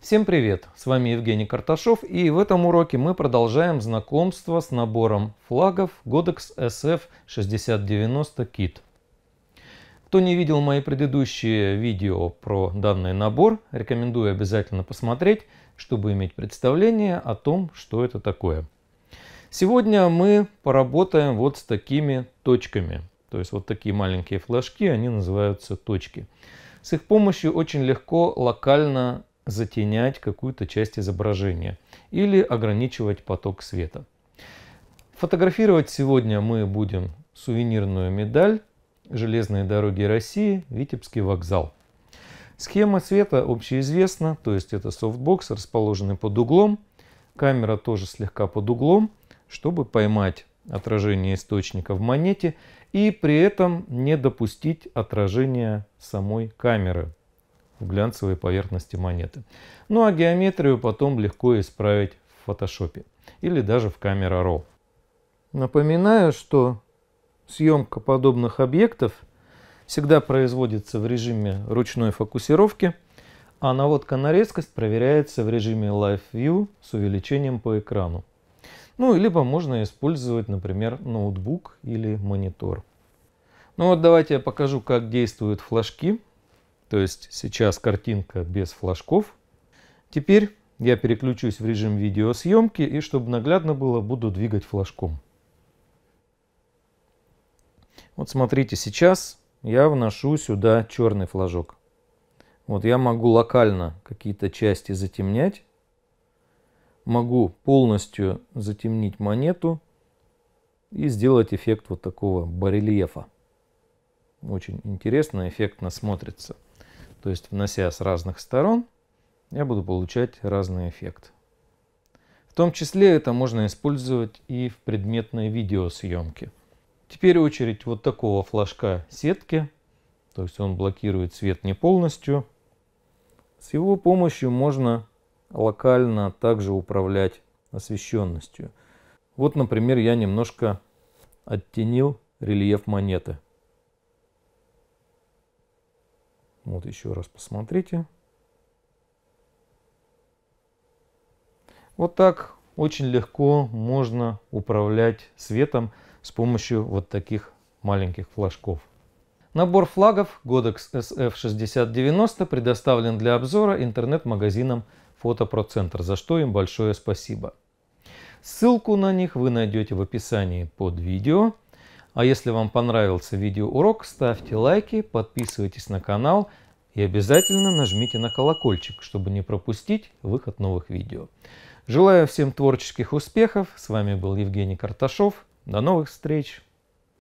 Всем привет! С вами Евгений Карташов и в этом уроке мы продолжаем знакомство с набором флагов Godex SF6090 Kit. Кто не видел мои предыдущие видео про данный набор, рекомендую обязательно посмотреть, чтобы иметь представление о том, что это такое. Сегодня мы поработаем вот с такими точками. То есть вот такие маленькие флажки, они называются точки. С их помощью очень легко локально затенять какую-то часть изображения или ограничивать поток света. Фотографировать сегодня мы будем сувенирную медаль железные дороги России, Витебский вокзал. Схема света общеизвестна, то есть это софтбокс, расположенный под углом. Камера тоже слегка под углом, чтобы поймать отражение источника в монете и при этом не допустить отражения самой камеры в глянцевой поверхности монеты. Ну а геометрию потом легко исправить в фотошопе или даже в Камера Raw. Напоминаю, что съемка подобных объектов всегда производится в режиме ручной фокусировки, а наводка на резкость проверяется в режиме Live View с увеличением по экрану. Ну, либо можно использовать, например, ноутбук или монитор. Ну вот давайте я покажу, как действуют флажки то есть сейчас картинка без флажков. Теперь я переключусь в режим видеосъемки и, чтобы наглядно было, буду двигать флажком. Вот смотрите, сейчас я вношу сюда черный флажок. Вот я могу локально какие-то части затемнять. Могу полностью затемнить монету и сделать эффект вот такого барельефа. Очень интересно, эффектно смотрится. То есть, внося с разных сторон, я буду получать разный эффект. В том числе это можно использовать и в предметной видеосъемке. Теперь очередь вот такого флажка сетки, то есть он блокирует свет не полностью. С его помощью можно локально также управлять освещенностью. Вот, например, я немножко оттенил рельеф монеты. Вот еще раз посмотрите. Вот так очень легко можно управлять светом с помощью вот таких маленьких флажков. Набор флагов Godox SF6090 предоставлен для обзора интернет-магазином Фотопроцентр, за что им большое спасибо. Ссылку на них вы найдете в описании под видео. А если вам понравился видеоурок, ставьте лайки, подписывайтесь на канал и обязательно нажмите на колокольчик, чтобы не пропустить выход новых видео. Желаю всем творческих успехов. С вами был Евгений Карташов. До новых встреч!